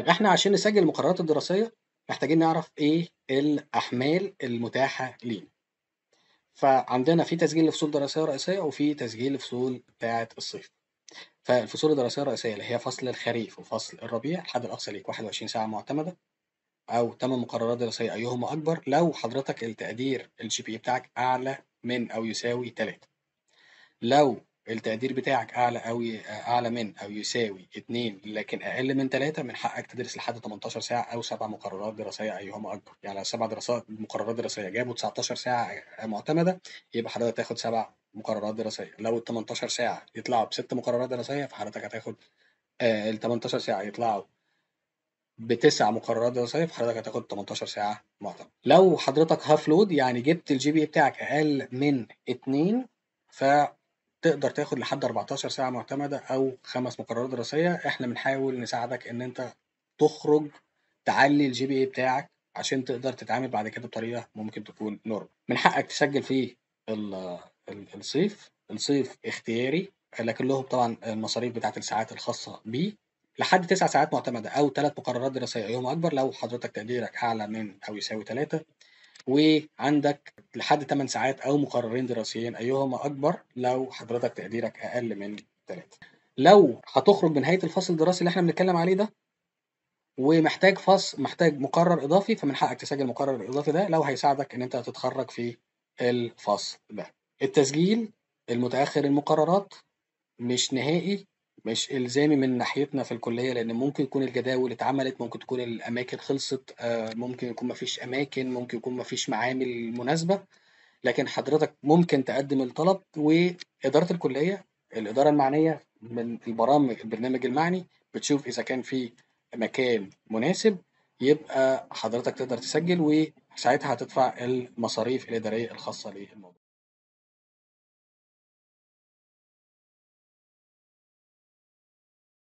طيب احنا عشان نسجل المقررات الدراسية محتاجين نعرف ايه الأحمال المتاحة لينا. فعندنا في تسجيل لفصول دراسية رئيسية وفي تسجيل لفصول بتاعة الصيف. فالفصول الدراسية الرئيسية اللي هي فصل الخريف وفصل الربيع الحد الأقصى ليك 21 ساعة معتمدة أو 8 مقررات دراسية أيهما أكبر لو حضرتك التقدير الجي بي بتاعك أعلى من أو يساوي 3. لو التقدير بتاعك أعلى أوي أعلى من أو يساوي 2 لكن أقل من 3 من حقك تدرس لحد 18 ساعة أو سبع مقررات دراسية أيهما أكبر يعني لو سبع دراسات مقررات دراسية جابوا 19 ساعة معتمدة يبقى حضرتك تاخد سبع مقررات دراسية لو ال 18 ساعة يطلعوا بست مقررات دراسية فحضرتك هتاخد آه، ال 18 ساعة يطلعوا بتسع مقررات دراسيه فحضرتك هتاخد 18 ساعه معتمد لو حضرتك هاف لود يعني جبت الجي بي بتاعك اقل من 2 ف تقدر تاخد لحد 14 ساعة معتمدة أو خمس مقررات دراسية إحنا بنحاول نساعدك إن أنت تخرج تعلي الجي بي اي بتاعك عشان تقدر تتعامل بعد كده بطريقة ممكن تكون نورمال من حقك تسجل في الصيف الصيف اختياري لكن لهم طبعا المصاريف بتاعة الساعات الخاصة بيه لحد تسع ساعات معتمدة أو ثلاث مقررات دراسية يوم أكبر لو حضرتك تقديرك أعلى من أو يساوي ثلاثة وعندك لحد 8 ساعات او مقررين دراسيين ايهما اكبر لو حضرتك تقديرك اقل من 3 لو هتخرج من نهايه الفصل الدراسي اللي احنا بنتكلم عليه ده ومحتاج فصل محتاج مقرر اضافي فمن حقك تسجل المقرر الاضافي ده لو هيساعدك ان انت تتخرج في الفصل ده التسجيل المتاخر المقررات مش نهائي مش إلزامي من ناحيتنا في الكلية، لإن ممكن يكون الجداول اتعملت، ممكن تكون الأماكن خلصت، آه، ممكن يكون ما فيش أماكن، ممكن يكون ما فيش معامل مناسبة، لكن حضرتك ممكن تقدّم الطلب وإدارة الكلية، الإدارة المعنية من البرامج البرنامج المعني بتشوف إذا كان في مكان مناسب، يبقى حضرتك تقدر تسجّل وساعتها هتدفع المصاريف الإدارية الخاصة للموضوع.